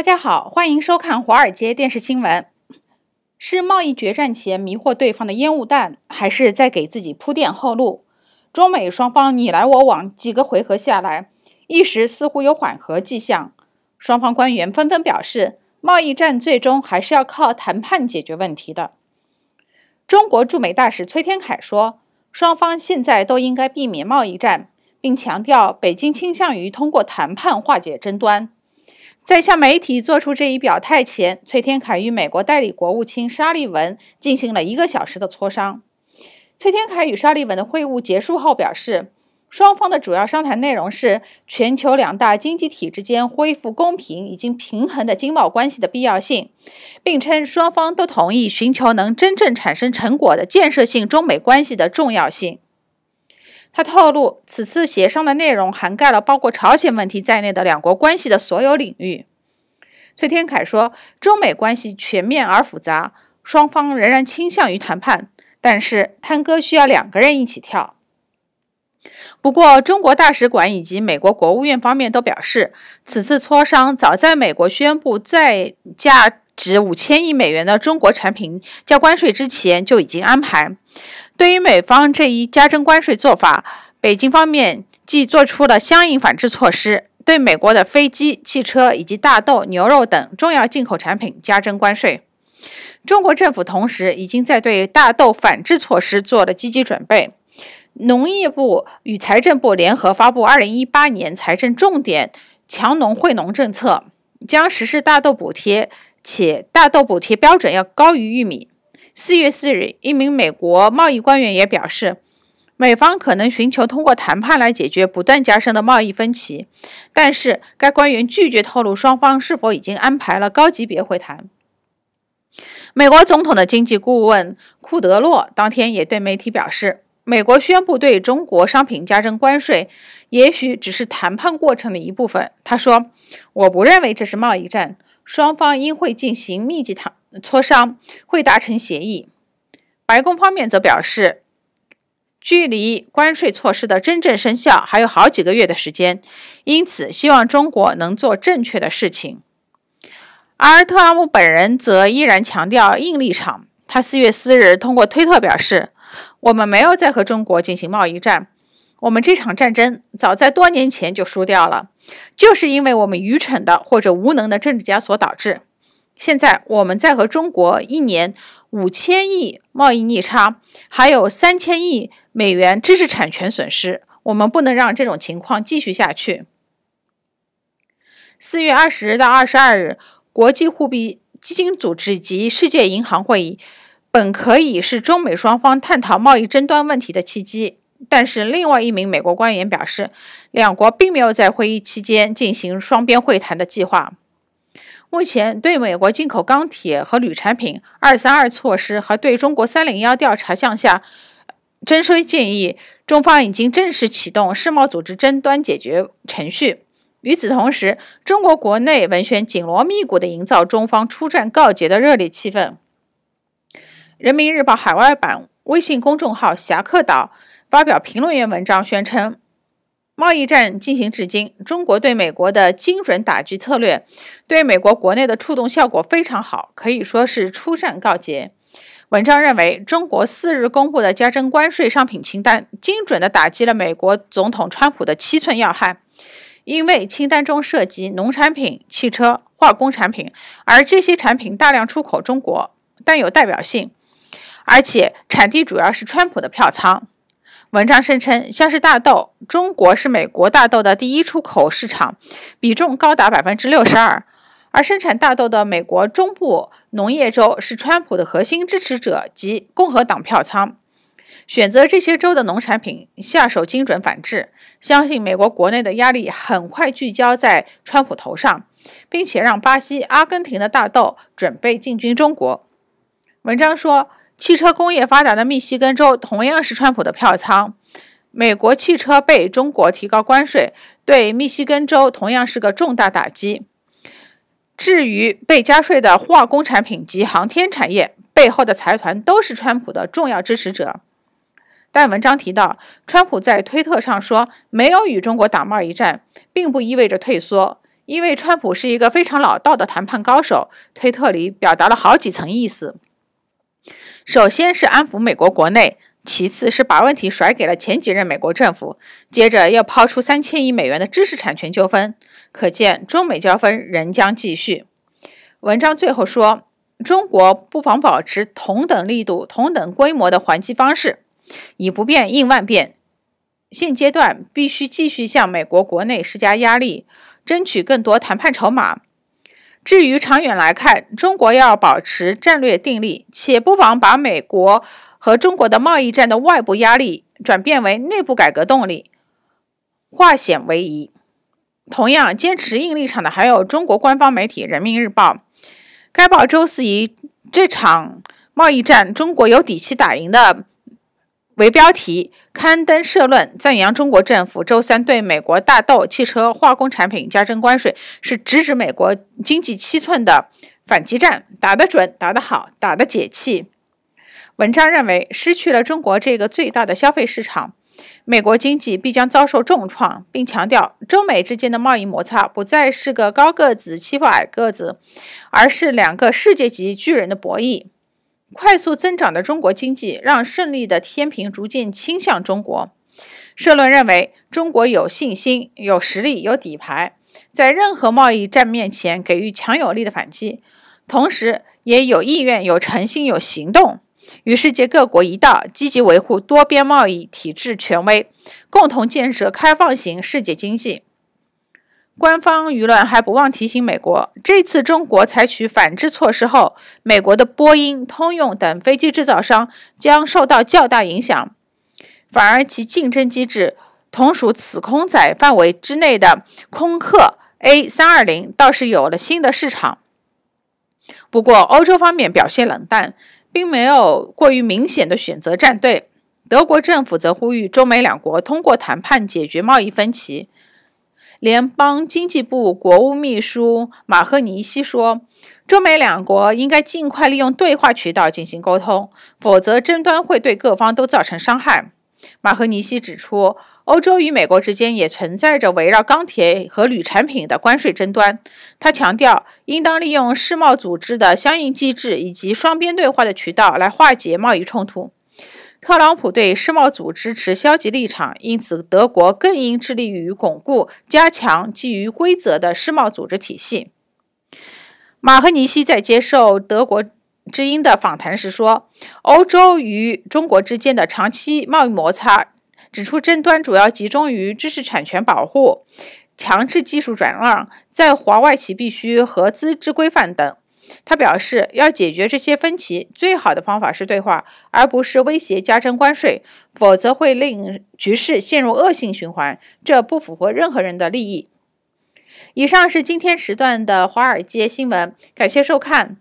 大家好，欢迎收看华尔街电视新闻。是贸易决战前迷惑对方的烟雾弹，还是在给自己铺垫后路？中美双方你来我往，几个回合下来，一时似乎有缓和迹象。双方官员纷纷表示，贸易战最终还是要靠谈判解决问题的。中国驻美大使崔天凯说：“双方现在都应该避免贸易战，并强调北京倾向于通过谈判化解争端。”在向媒体做出这一表态前，崔天凯与美国代理国务卿沙利文进行了一个小时的磋商。崔天凯与沙利文的会晤结束后表示，双方的主要商谈内容是全球两大经济体之间恢复公平以及平衡的经贸关系的必要性，并称双方都同意寻求能真正产生成果的建设性中美关系的重要性。他透露，此次协商的内容涵盖了包括朝鲜问题在内的两国关系的所有领域。崔天凯说：“中美关系全面而复杂，双方仍然倾向于谈判，但是探戈需要两个人一起跳。”不过，中国大使馆以及美国国务院方面都表示，此次磋商早在美国宣布在价值五千亿美元的中国产品加关税之前就已经安排。对于美方这一加征关税做法，北京方面既做出了相应反制措施，对美国的飞机、汽车以及大豆、牛肉等重要进口产品加征关税。中国政府同时已经在对大豆反制措施做了积极准备。农业部与财政部联合发布《二零一八年财政重点强农惠农政策》，将实施大豆补贴，且大豆补贴标准要高于玉米。四月四日，一名美国贸易官员也表示，美方可能寻求通过谈判来解决不断加深的贸易分歧，但是该官员拒绝透露双方是否已经安排了高级别会谈。美国总统的经济顾问库德洛当天也对媒体表示，美国宣布对中国商品加征关税，也许只是谈判过程的一部分。他说：“我不认为这是贸易战，双方应会进行密集谈。”磋商会达成协议。白宫方面则表示，距离关税措施的真正生效还有好几个月的时间，因此希望中国能做正确的事情。而特朗普本人则依然强调硬立场。他四月四日通过推特表示：“我们没有在和中国进行贸易战，我们这场战争早在多年前就输掉了，就是因为我们愚蠢的或者无能的政治家所导致。”现在我们在和中国一年五千亿贸易逆差，还有三千亿美元知识产权损失，我们不能让这种情况继续下去。四月二十日到二十二日，国际货币基金组织及世界银行会议本可以是中美双方探讨贸易争端问题的契机，但是另外一名美国官员表示，两国并没有在会议期间进行双边会谈的计划。目前，对美国进口钢铁和铝产品二三二措施和对中国三零幺调查项下征税建议，中方已经正式启动世贸组织争端解决程序。与此同时，中国国内文宣紧锣密鼓地营造中方出战告捷的热烈气氛。人民日报海外版微信公众号“侠客岛”发表评论员文章，宣称。贸易战进行至今，中国对美国的精准打击策略，对美国国内的触动效果非常好，可以说是初战告捷。文章认为，中国四日公布的加征关税商品清单，精准地打击了美国总统川普的七寸要害，因为清单中涉及农产品、汽车、化工产品，而这些产品大量出口中国，但有代表性，而且产地主要是川普的票仓。文章声称，像是大豆，中国是美国大豆的第一出口市场，比重高达百分之六十二。而生产大豆的美国中部农业州是川普的核心支持者及共和党票仓，选择这些州的农产品下手精准反制，相信美国国内的压力很快聚焦在川普头上，并且让巴西、阿根廷的大豆准备进军中国。文章说。汽车工业发达的密西根州同样是川普的票仓。美国汽车被中国提高关税，对密西根州同样是个重大打击。至于被加税的化工产品及航天产业背后的财团，都是川普的重要支持者。但文章提到，川普在推特上说没有与中国打贸易战，并不意味着退缩，因为川普是一个非常老道的谈判高手。推特里表达了好几层意思。首先是安抚美国国内，其次是把问题甩给了前几任美国政府，接着又抛出三千亿美元的知识产权纠纷，可见中美交锋仍将继续。文章最后说，中国不妨保持同等力度、同等规模的还击方式，以不变应万变。现阶段必须继续向美国国内施加压力，争取更多谈判筹码。至于长远来看，中国要保持战略定力，且不妨把美国和中国的贸易战的外部压力转变为内部改革动力，化险为夷。同样坚持硬立场的还有中国官方媒体《人民日报》。该报周四以这场贸易战中国有底气打赢的。为标题刊登社论，赞扬中国政府周三对美国大豆、汽车、化工产品加征关税是直指美国经济七寸的反击战，打得准、打得好、打得解气。文章认为，失去了中国这个最大的消费市场，美国经济必将遭受重创，并强调中美之间的贸易摩擦不再是个高个子欺负矮个子，而是两个世界级巨人的博弈。快速增长的中国经济让胜利的天平逐渐倾向中国。社论认为，中国有信心、有实力、有底牌，在任何贸易战面前给予强有力的反击，同时也有意愿、有诚心、有行动，与世界各国一道积极维护多边贸易体制权威，共同建设开放型世界经济。官方舆论还不忘提醒美国，这次中国采取反制措施后，美国的波音、通用等飞机制造商将受到较大影响，反而其竞争机制同属此空载范围之内的空客 A320 倒是有了新的市场。不过，欧洲方面表现冷淡，并没有过于明显的选择站队。德国政府则呼吁中美两国通过谈判解决贸易分歧。联邦经济部国务秘书马赫尼西说：“中美两国应该尽快利用对话渠道进行沟通，否则争端会对各方都造成伤害。”马赫尼西指出，欧洲与美国之间也存在着围绕钢铁和铝产品的关税争端。他强调，应当利用世贸组织的相应机制以及双边对话的渠道来化解贸易冲突。特朗普对世贸组织持消极立场，因此德国更应致力于巩固、加强基于规则的世贸组织体系。马赫尼希在接受德国《之音》的访谈时说：“欧洲与中国之间的长期贸易摩擦，指出争端主要集中于知识产权保护、强制技术转让、在华外企必须合资之规范等。”他表示，要解决这些分歧，最好的方法是对话，而不是威胁加征关税，否则会令局势陷入恶性循环，这不符合任何人的利益。以上是今天时段的华尔街新闻，感谢收看。